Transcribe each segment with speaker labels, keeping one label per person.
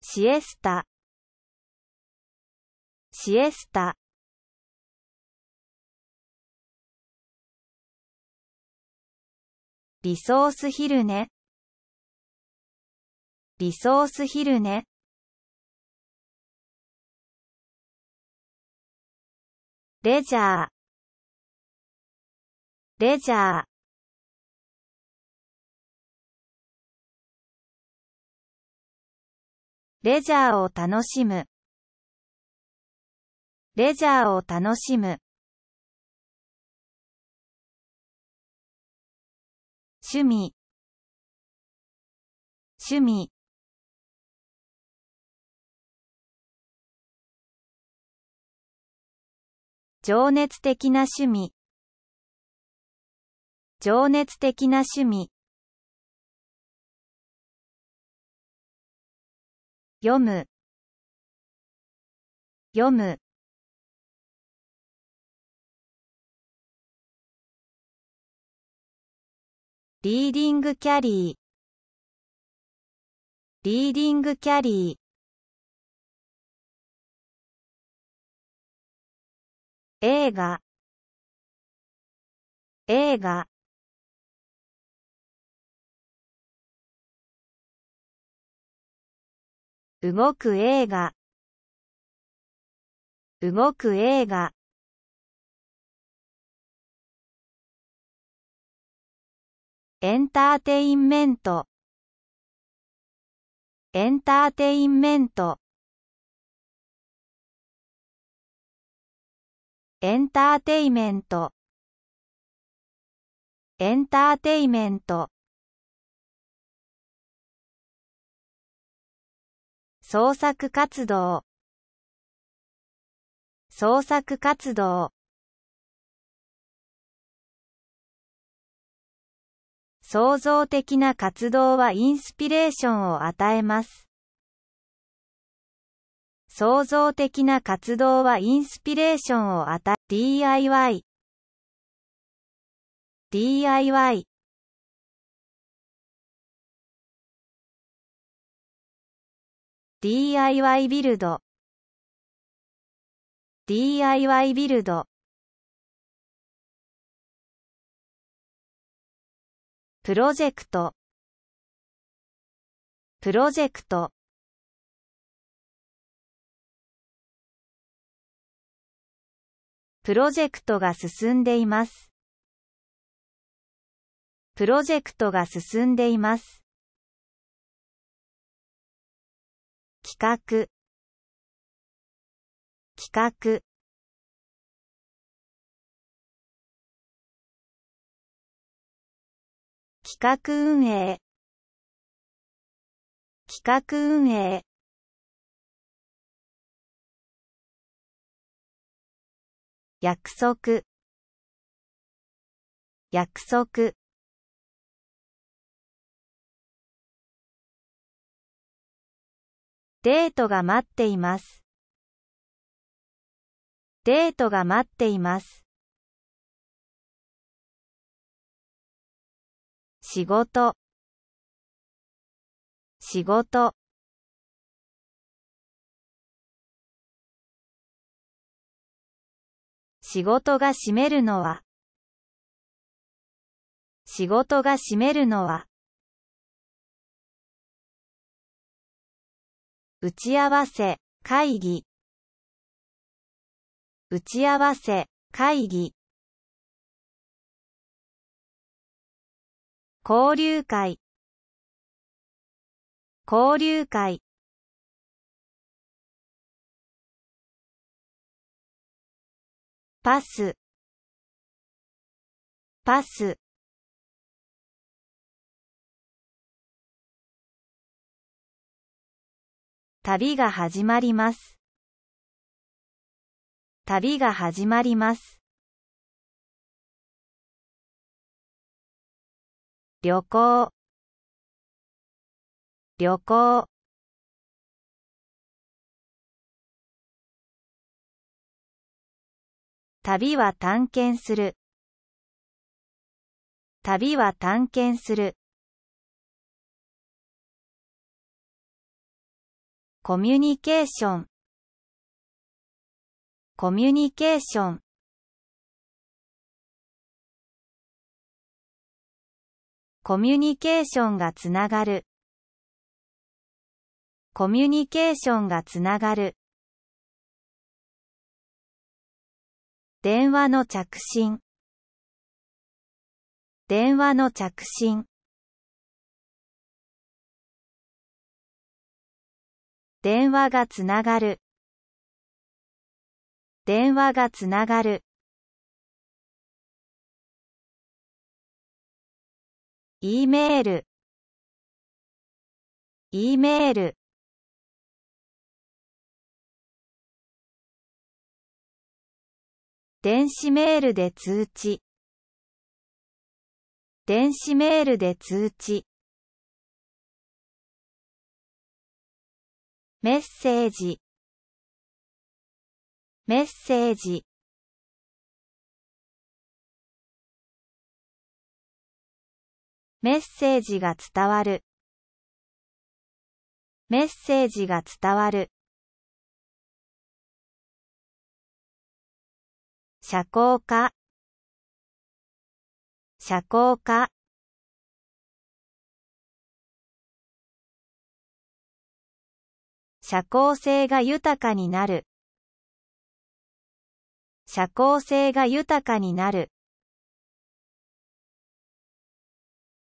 Speaker 1: シエスタシエスタリソース昼寝リソース昼寝レジャーレジャーレジャーを楽しむ。レジャーを楽しむ。趣味趣味情熱的な趣味情熱的な趣味読む読むリーディングキャリーリーディングキャリー映画映画動く映画動く映画エンターテインメントエンターテインメントエンターテイメントエンターテイメント創作活動創作活動創造的な活動はインスピレーションを与えます。創造的な活動はインスピレーションを与え、DIY DIY DIY ビルド DIY ビルドプロジェクトプロジェクトプロジェクトが進んでいますプロジェクトが進んでいます企画企画企画運営企画運営約束約束デートが待っています。デートが待っています。仕事仕事仕事が占めるのは仕事が占めるのは打ち合わせ、会議。打ち合わせ、会議。交流会、交流会。パス、パス。旅が始まります。旅が始まります。旅行旅行旅は探検する旅は探検するコミュニケーションコミュニケーションコミュニケーションがつながるコミュニケーションがつながる電話の着信電話の着信電話がつながる電話がつながる「E メール」「E メール」電子メールで通知電子メールで通知メッセージメッセージメッセージが伝わるメッセージが伝わる社交化社交化社交性が豊かになる社交性が豊かになる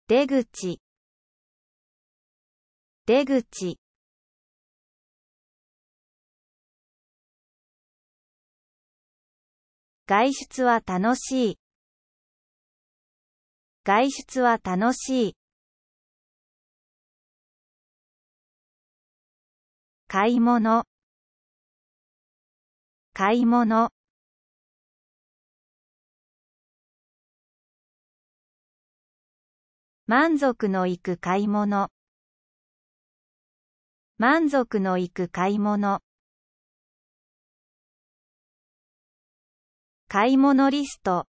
Speaker 1: 出口出口外出は楽しい外出は楽しい買い物買い物満足のいく買い物満足のいく買い物買い物リスト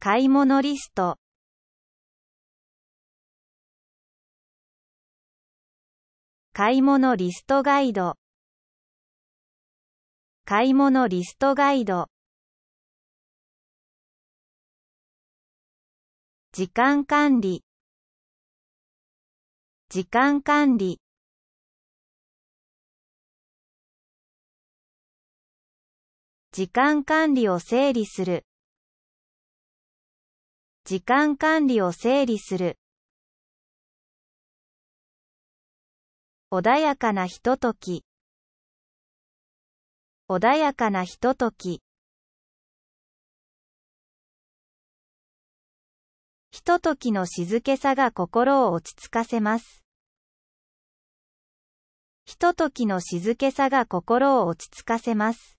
Speaker 1: 買い物リスト買い物リストガイド買い物リストガイド時間管理時間管理時間管理を整理する時間管理を整理する穏やかなひととき穏やかなひとときひとときの静けさが心を落ち着かせますひとときの静けさが心を落ち着かせます